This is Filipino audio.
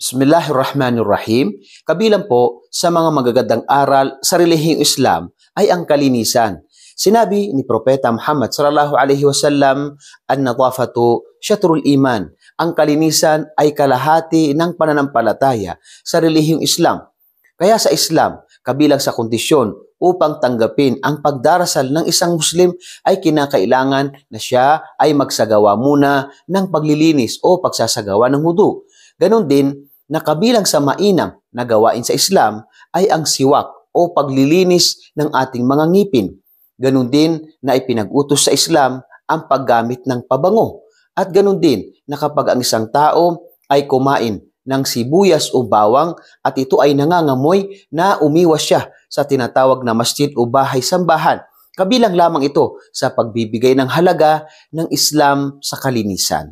Bismillahirrahmanirrahim, kabilang po sa mga magagandang aral sa relihiyong Islam ay ang kalinisan. Sinabi ni Propeta Muhammad sallallahu alaihi wasallam, "An-nadafatu shatrul iman." Ang kalinisan ay kalahati ng pananampalataya sa relihiyong Islam. Kaya sa Islam, kabilang sa kondisyon upang tanggapin ang pagdarasal ng isang Muslim ay kinakailangan na siya ay magsagawa muna ng paglilinis o pagsasagawa ng hudu. Ganon din na kabilang sa mainam na gawain sa Islam ay ang siwak o paglilinis ng ating mga ngipin. Ganun din na ipinag-utos sa Islam ang paggamit ng pabango at ganun din na kapag ang isang tao ay kumain ng sibuyas o bawang at ito ay nangangamoy na umiwas siya sa tinatawag na masjid o bahay sambahan. Kabilang lamang ito sa pagbibigay ng halaga ng Islam sa kalinisan.